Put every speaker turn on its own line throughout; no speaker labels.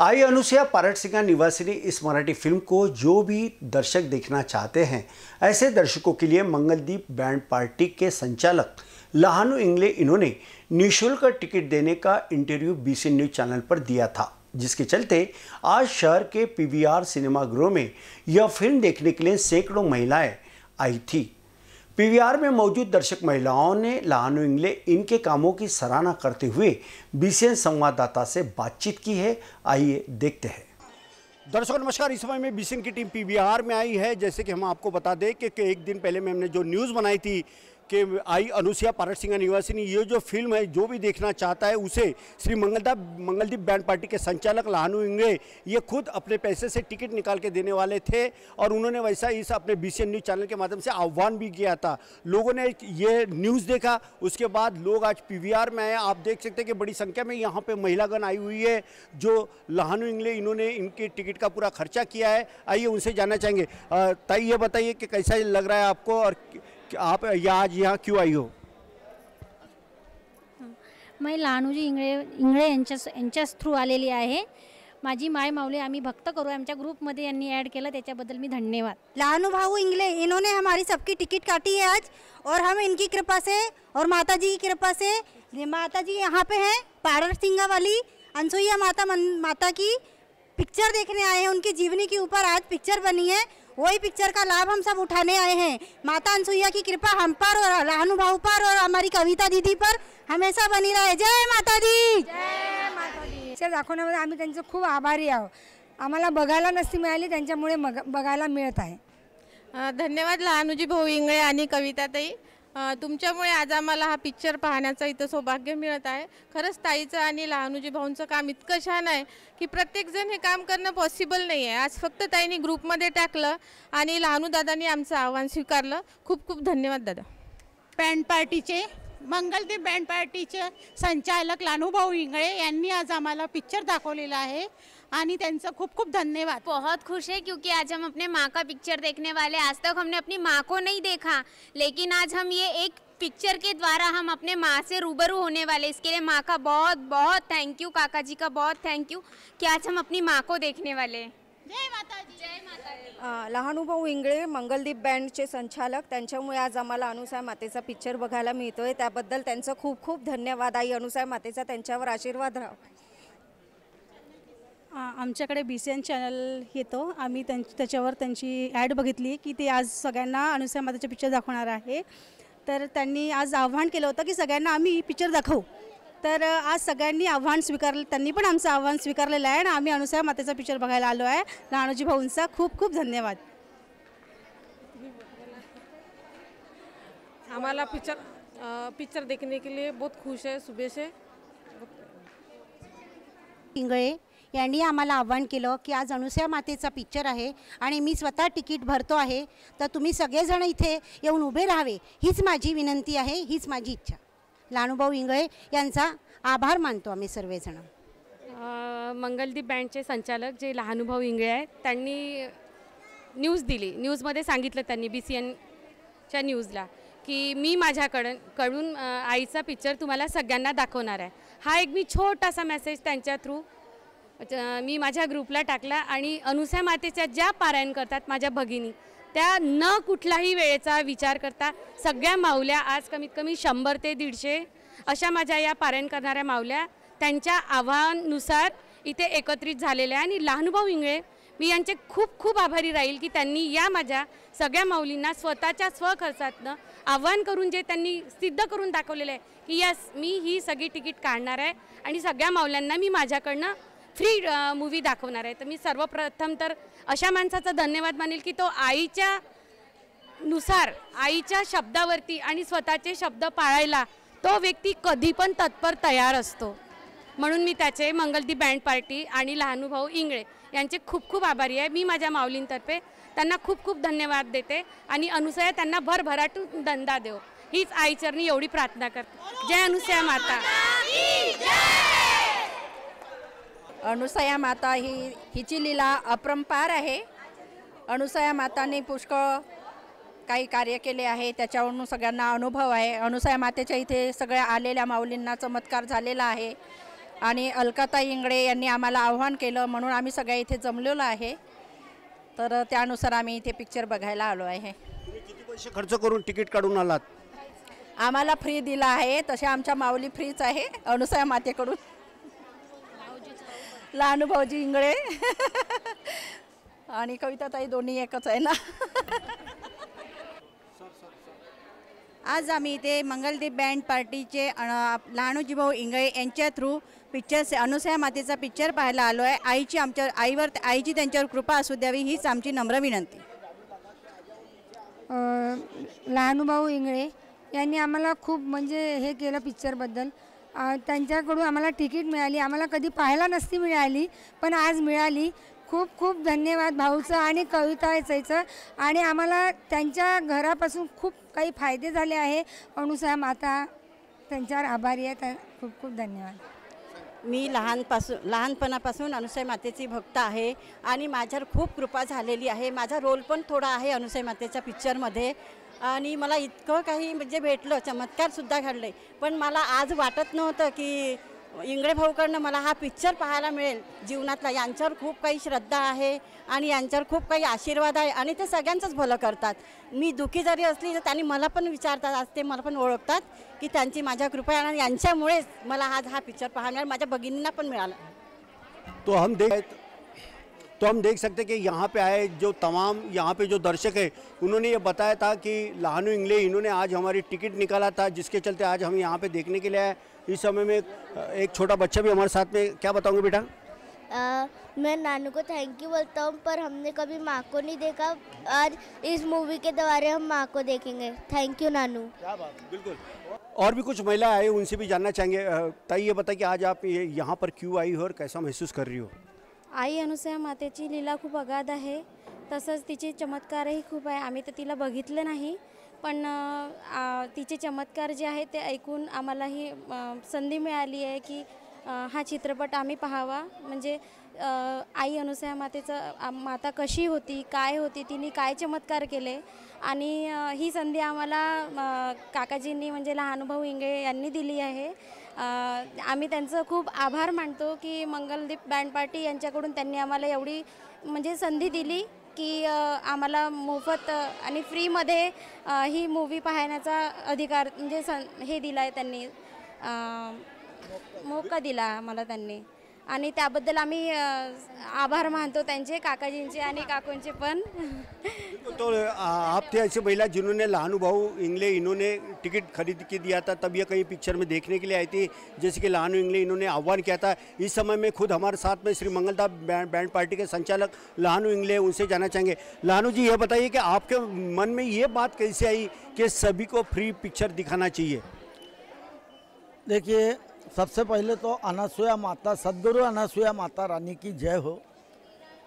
आई Anusaya part Singh निवासी ने इस मराठी फिल्म को जो भी दर्शक देखना चाहते हैं ऐसे दर्शकों के लिए मंगलदीप बैंड पार्टी के संचालक लहानू इंगले इन्होंने निःशुल्क टिकट देने का इंटरव्यू बीसी न्यूज चैनल पर दिया था जिसके चलते आज शहर के पीवीआर गृह में यह फिल्म देखने के लिए सैकड़ों महिलाएं आई थी पीवीआर में मौजूद दर्शक महिलाओं ने लानो इंगले इनके कामों की सराहना करते हुए बीसीएन संवाददाता से बातचीत की है आइए देखते हैं दर्शकों नमस्कार इस समय में बीसीएन की टीम पीवीआर में आई है जैसे कि हम आपको बता दें कि एक दिन पहले में हमने जो न्यूज़ बनाई थी के आई अनुसिया पारट सिंह निवासी ये जो फिल्म है जो भी देखना चाहता है उसे श्री मंगलदाप मंगलदीप बैंड पार्टी के संचालक लहानू इंगे ये खुद अपने पैसे से टिकट निकाल के देने वाले थे और उन्होंने वैसा इस अपने बी न्यूज़ चैनल के माध्यम से आह्वान भी किया था लोगों ने ये न्यूज़ देखा उसके बाद लोग आज पी में आए आप देख सकते हैं कि बड़ी संख्या में यहाँ पर महिलागण आई हुई है जो लहानू इंगले इन्होंने इनके टिकट का पूरा खर्चा किया है आइए उनसे जानना चाहेंगे ताइए ये बताइए कि कैसा लग रहा है आपको और आप या आज यहाँ क्यों आई हो
मैं लहानूजी इंगड़े इंगड़े यांच्याच थ्रू आलेली आहे माझी माय माऊली आम्मी भक्त करो आम ग्रुप मे ऐड के बदल मी धन्यवाद लहानू भाऊ इंगले इन्होंने हमारी सबकी टिकट काटी है आज और हम इनकी कृपा से और माता जी की कृपा से माता जी यहाँ पे हैं पारर सिंगा वाली अनसुईया माता मन, माता की पिक्चर देखने आए हैं उनकी जीवनी के ऊपर आज पिक्चर बनी है वही पिक्चर का लाभ हम सब उठाने आए हैं माता अनसुईया की कृपा हम पर और लहानुभाव पर और हमारी कविता दीदी पर हमेशा बनी रहे जय माता दी पिक्चर दाखवण्यामध्ये आम्ही त्यांचं खूप आभारी आहोत आम्हाला बघायला नसती मिळाली त्यांच्यामुळे मग बघायला मिळत धन्यवाद लहानुजी भाई इंगळे आणि कविताताई तुमच्यामुळे आज आम्हाला हा पिक्चर पाहण्याचा इथं सौभाग्य मिळत आहे खरंच ताईचं आणि लहानूजी भाऊंचं काम इतकं छान आहे की प्रत्येकजण हे काम करणं पॉसिबल नाही आहे आज फक्त ताईने ग्रुपमध्ये टाकलं आणि लहानू दादांनी आमचं आव्हान स्वीकारलं खूप खूप धन्यवाद दादा पॅन्ट पार्टीचे बैंड पार्टी के संचालक लानुभाव इंगे आज आम पिक्चर दाखिल है खूब खूब धन्यवाद बहुत खुश है क्योंकि आज हम अपने माँ का पिक्चर देखने वाले आज तक हमने अपनी माँ को नहीं देखा लेकिन आज हम ये एक पिक्चर के द्वारा हम अपने माँ से रूबरू होने वाले इसके लिए माँ का बहुत बहुत थैंक यू काका जी का बहुत थैंक यू कि आज हम अपनी माँ को देखने वाले हैं लहान भाऊ इंगळे मंगलदीप बँडचे संचालक त्यांच्यामुळे आज आम्हाला अनुसाय मातेचा पिक्चर बघायला मिळतोय त्याबद्दल त्यांचं खूप खूप धन्यवाद आई अनुसाय मातेचा त्यांच्यावर आशीर्वाद राहा आमच्याकडे बी सी एन चॅनल येतो आम्ही त्यां त्याच्यावर त्यांची ॲड बघितली की ते आज सगळ्यांना अनुसाय मातेचे पिक्चर दाखवणार आहे तर त्यांनी आज आव्हान केलं होतं की सगळ्यांना आम्ही पिक्चर दाखवू तर आज सगळ्यांनी आव्हान स्वीकारलं त्यांनी पण आमचं आव्हान स्वीकारलेलं आहे आणि आम्ही अनुसया मातेचा पिक्चर बघायला आलो आहे राणूजी भाऊंचा खूप खूप धन्यवाद आम्हाला पिक्चर पिक्चर देखने के लिए बहुत खुश आहे सुबह पिंगळे यांनी आम्हाला आव्हान केलं की आज अनुसया मातेचा पिक्चर आहे आणि मी स्वतः तिकीट भरतो आहे तर तुम्ही सगळेजण इथे येऊन उभे राहावे हीच माझी विनंती आहे हीच माझी इच्छा लानुभाऊ इंगळे यांचा आभार मानतो आम्ही सर्वजण मंगलदीप बँडचे संचालक जे लहानुभाऊ इंगळे आहेत त्यांनी न्यूज दिली न्यूजमध्ये सांगितलं त्यांनी बी सी एनच्या न्यूजला की मी माझ्याकडं कडून आईचा पिक्चर तुम्हाला सगळ्यांना दाखवणार आहे हा एक मी छोटासा मेसेज त्यांच्या थ्रू मी माझ्या ग्रुपला टाकला आणि अनुसा मातेच्या ज्या पारायण करतात माझ्या भगिनी त्या न कुठलाही वेळेचा विचार करता सगळ्या माऊल्या आज कमीत कमी शंभर ते दीडशे अशा माझ्या या पारायण करणाऱ्या माऊल्या त्यांच्या आव्हानानुसार इथे एकत्रित झालेल्या आणि लहानुभाऊ इंगळे मी यांचे खूप खूप आभारी राहील की त्यांनी या माझ्या सगळ्या माऊलींना स्वतःच्या स्वखर्चातनं आव्हान करून जे त्यांनी सिद्ध करून दाखवलेलं आहे की यस मी ही सगळी तिकीट काढणार आहे आणि सगळ्या माऊल्यांना मी माझ्याकडनं फ्री मूवी uh, दाखवणार आहे तर मी सर्वप्रथम तर अशा माणसाचा धन्यवाद मानेल की तो आईच्या नुसार आईच्या शब्दावरती आणि स्वतःचे शब्द पाळायला तो व्यक्ती कधी पण तत्पर तयार असतो म्हणून मी त्याचे मंगलदी बँड पार्टी आणि लहानुभाऊ इंगळे यांचे खूप खूप आभारी आहे मी माझ्या माऊलींतर्फे त्यांना खूप खूप धन्यवाद देते आणि अनुसया त्यांना भरभराटून धंदा देव हीच आईचरणी एवढी प्रार्थना करते जय अनुसया माता अनुसया माता ही हिची लीला अपरंपार आहे अनुसया माताने पुष्कळ काही कार्य केले आहे त्याच्यावरून सगळ्यांना अनुभव आहे अनुसया मातेच्या इथे सगळ्या आलेल्या माऊलींना चमत्कार झालेला आहे आणि अलकाता इंगळे यांनी आम्हाला आव्हान केलं म्हणून आम्ही सगळ्या इथे जमलेलो आहे तर त्यानुसार आम्ही इथे पिक्चर बघायला आलो आहे
किती पैसे खर्च करून तिकीट काढून आलात
आम्हाला फ्री दिला आहे तसे आमच्या माऊली फ्रीच आहे अनुसया मातेकडून लहानुभाऊजी इंगळे आणि कविता ताई दोन्ही एकच आहे ना आज आम्ही इथे मंगलदीप बँड पार्टीचे भाऊ इंगळे यांच्या थ्रू पिक्चर अनुसया मातेचा पिक्चर पाहायला आलो आहे आईची आमच्या आईवर आईची त्यांच्यावर कृपा असू द्यावी हीच आमची नम्र विनंती भाऊ इंगळे यांनी आम्हाला खूप म्हणजे हे केलं पिक्चरबद्दल त्यांच्याकडून आम्हाला तिकीट मिळाली आम्हाला कधी पाहायला नसती मिळाली पण आज मिळाली खूप खूप धन्यवाद भाऊचं आणि कविता आणि आम्हाला त्यांच्या घरापासून खूप काही फायदे झाले आहे अनुसाई माता त्यांच्यावर आभारी आहे खूप खूप धन्यवाद मी लहानपासून लहानपणापासून अनुसय मातेची भक्त आहे आणि माझ्यावर खूप कृपा झालेली आहे माझा रोल पण थोडा आहे अनुसय मातेच्या पिक्चरमध्ये आणि मला इतकं काही म्हणजे भेटलं चमत्कारसुद्धा घडले पण मला आज वाटत नव्हतं की इंगळे भाऊकडनं मला हा पिक्चर पाहायला मिळेल जीवनातला यांच्यावर खूप काही श्रद्धा आहे आणि यांच्यावर खूप काही आशीर्वाद आहे आणि ते सगळ्यांचंच भलं करतात मी दुखी जरी असली तर त्यांनी मला पण विचारतात आज ते मला पण ओळखतात की त्यांची माझ्या कृपया आणि यांच्यामुळेच मला आज हा पिक्चर पाहायला मिळाला माझ्या भगिनींना पण मिळाला
तो हम देख तो हम देख सकते हैं कि यहाँ पे आए जो तमाम यहाँ पे जो दर्शक हैं उन्होंने ये बताया था कि लहानू इंगले इन्होंने आज हमारी टिकट निकाला था जिसके चलते आज हम यहाँ पे देखने के लिए आए इस समय में एक छोटा बच्चा भी हमारे साथ में क्या बताऊँगा बेटा मैं नानू को थैंक यू बोलता हूँ पर हमने कभी माँ को नहीं देखा आज इस मूवी के द्वारा हम
माँ को देखेंगे थैंक यू नानू क्या बात बिल्कुल
और भी कुछ महिला आई उनसे भी जानना चाहेंगे ताइए ये कि आज आप यहाँ पर क्यों आई हो और कैसा महसूस कर रही हो
आई अनुसया मातेची लीला खूप अगाध आहे तसंच तिचे चमत्कारही खूप आहे आम्ही तर तिला बघितलं नाही पण तिचे चमत्कार जे आहे ते ऐकून आम्हालाही संधी मिळाली आहे की हा चित्रपट आम्ही पाहावा म्हणजे आई अनुसया मातेचं माता कशी होती काय होती तिने काय चमत्कार केले आणि ही संधी आम्हाला काकाजींनी म्हणजे लहानुभाऊ इंगळे यांनी दिली आहे आम्ही त्यांचं खूप आभार मानतो की मंगलदीप बँड पार्टी यांच्याकडून त्यांनी आम्हाला एवढी म्हणजे संधी दिली की आम्हाला मोफत आणि फ्रीमध्ये ही मूवी पाहण्याचा अधिकार म्हणजे सं हे दिला आहे त्यांनी मोका दिला आम्हाला त्यांनी आबल आम्मी आभार मानतो काकाजी काकाजींचे से काकूंचे
तो आप थे ऐसे महिला जिन्होंने लहानू भाऊ इंगले इन्होंने टिकट खरीद के दिया था तब ये कहीं पिक्चर में देखने के लिए आई थी जैसे कि लहानू इंगले इन्होंने आह्वान किया था इस समय में खुद हमारे साथ में श्री मंगलदाब बैंड पार्टी के संचालक लहानू इंगले उनसे जाना चाहेंगे लहानू जी ये बताइए कि आपके मन में ये बात कैसे आई कि सभी को फ्री पिक्चर दिखाना चाहिए
देखिए सबसे पहले तो अनासुया माता सदगुरु अनासुया माता रानी की जय हो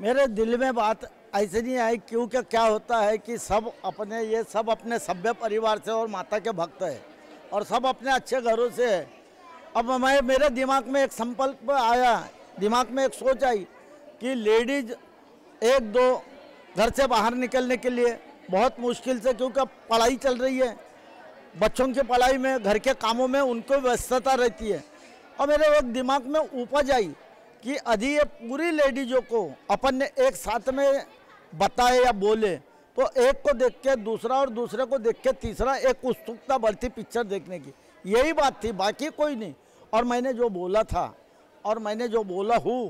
मेरे दिल में बात ऐसे नहीं आई क्योंकि क्या होता है कि सब अपने ये सब अपने सभ्य परिवार से और माता के भक्त है और सब अपने अच्छे घरों से है अब मैं मेरे दिमाग में एक संकल्प आया दिमाग में एक सोच आई कि लेडीज एक दो घर से बाहर निकलने के लिए बहुत मुश्किल से क्योंकि पढ़ाई चल रही है बच्चों की पढ़ाई में घर के कामों में उनको व्यस्तता रहती है और मेरे वक्त दिमाग में उपज आई कि यदि ये पूरी लेडीजों को अपन ने एक साथ में बताए या बोले तो एक को देख के दूसरा और दूसरे को देख के तीसरा एक उत्सुकता बढ़ती पिक्चर देखने की यही बात थी बाकी कोई नहीं और मैंने जो बोला था और मैंने जो बोला हूँ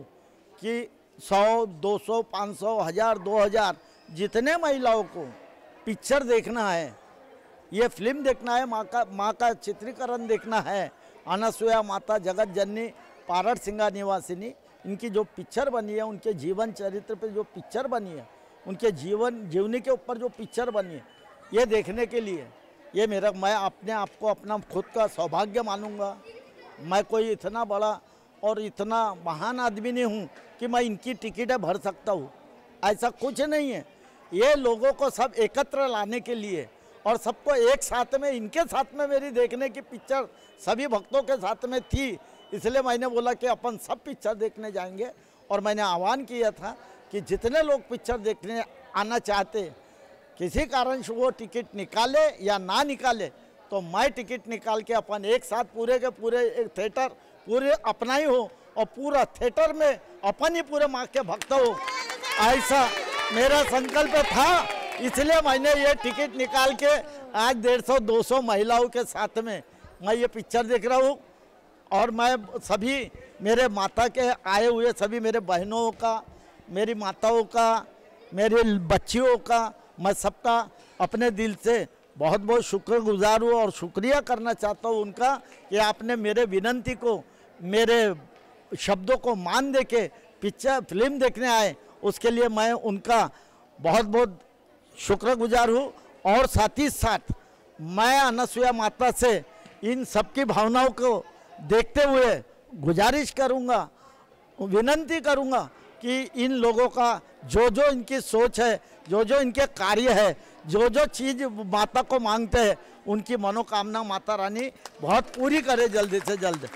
कि सौ दो सौ पाँच सौ हज़ार दो हज़ार जितने महिलाओं को पिक्चर देखना है ये फिल्म देखना है माँ का माँ का चित्रीकरण देखना है अनसुया माता जगत जननी पारट सिंगा निवासिनी इनकी जो पिक्चर बनी है उनके जीवन चरित्र पर जो पिक्चर बनी है उनके जीवन जीवनी के ऊपर जो पिक्चर बनी है ये देखने के लिए ये मेरा मैं अपने आप को अपना खुद का सौभाग्य मानूंगा मैं कोई इतना बड़ा और इतना महान आदमी नहीं हूँ कि मैं इनकी टिकटें भर सकता हूँ ऐसा कुछ नहीं है ये लोगों को सब एकत्र लाने के लिए और सबको एक साथ में इनके साथ में मेरी देखने की पिक्चर सभी भक्तों के साथ में थी इसलिए मैंने बोला कि अपन सब पिक्चर देखने जाएंगे और मैंने आह्वान किया था कि जितने लोग पिक्चर देखने आना चाहते किसी कारण से वो टिकट निकाले या ना निकाले तो मैं टिकट निकाल के अपन एक साथ पूरे के पूरे एक थिएटर पूरे अपना ही हो और पूरा थिएटर में अपन ही पूरे माँ के भक्त हो ऐसा मेरा संकल्प था इसलिए मैंने ये टिकट निकाल के आज डेढ़ सौ दो सौ महिलाओं के साथ में मैं ये पिक्चर देख रहा हूँ और मैं सभी मेरे माता के आए हुए सभी मेरे बहनों का मेरी माताओं का मेरे बच्चियों का मैं सबका अपने दिल से बहुत बहुत शुक्रगुजार हूँ और शुक्रिया करना चाहता हूँ उनका कि आपने मेरे विनंती को मेरे शब्दों को मान दे के पिक्चर फिल्म देखने आए उसके लिए मैं उनका बहुत बहुत शुक्रगुजार हूँ और साथ ही साथ मैं अनसुया माता से इन सबकी भावनाओं को देखते हुए गुजारिश करूँगा विनंती करूँगा कि इन लोगों का जो जो इनकी सोच है जो जो इनके कार्य है जो जो चीज़ माता को मांगते हैं उनकी मनोकामना माता रानी बहुत पूरी करे जल्दी से जल्द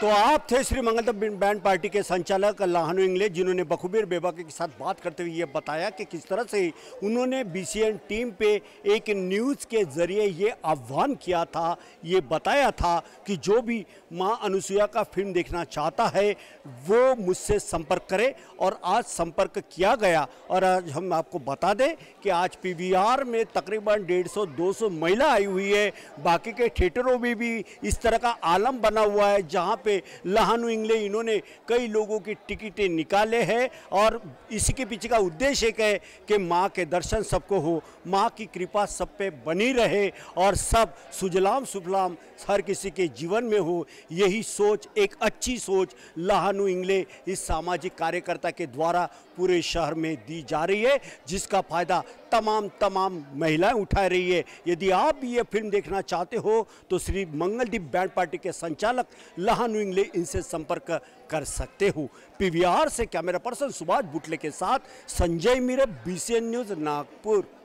तो आप थे श्री मंगलदम बैंड पार्टी के संचालक लाहनु इंगले जिन्होंने बखुबीर बेबा के साथ बात करते हुए ये बताया कि किस तरह से उन्होंने बीसीएन टीम पे एक न्यूज़ के ज़रिए ये आह्वान किया था ये बताया था कि जो भी माँ अनुसुईया का फिल्म देखना चाहता है वो मुझसे संपर्क करे और आज संपर्क किया गया और आज हम आपको बता दें कि आज पी में तकरीबन डेढ़ सौ महिला आई हुई है बाकी के थिएटरों में भी इस तरह का आलम बना हुआ है जहाँ पे लहानू इंगले इन्होंने कई लोगों की टिकटें निकाले हैं और इसी के पीछे का उद्देश्य एक है कि माँ के दर्शन सबको हो माँ की कृपा सब पे बनी रहे और सब सुजलाम सुफलाम हर किसी के जीवन में हो यही सोच एक अच्छी सोच लहानु इंगले इस सामाजिक कार्यकर्ता के द्वारा पूरे शहर में दी जा रही है जिसका फ़ायदा तमाम तमाम महिलाएं उठा रही है यदि आप भी ये फिल्म देखना चाहते हो तो श्री मंगलदीप बैंड पार्टी के संचालक लहान विंगले इनसे संपर्क कर सकते हो पीवीआर से कैमरा पर्सन सुभाष बुटले के साथ संजय मीरे बी न्यूज़ नागपुर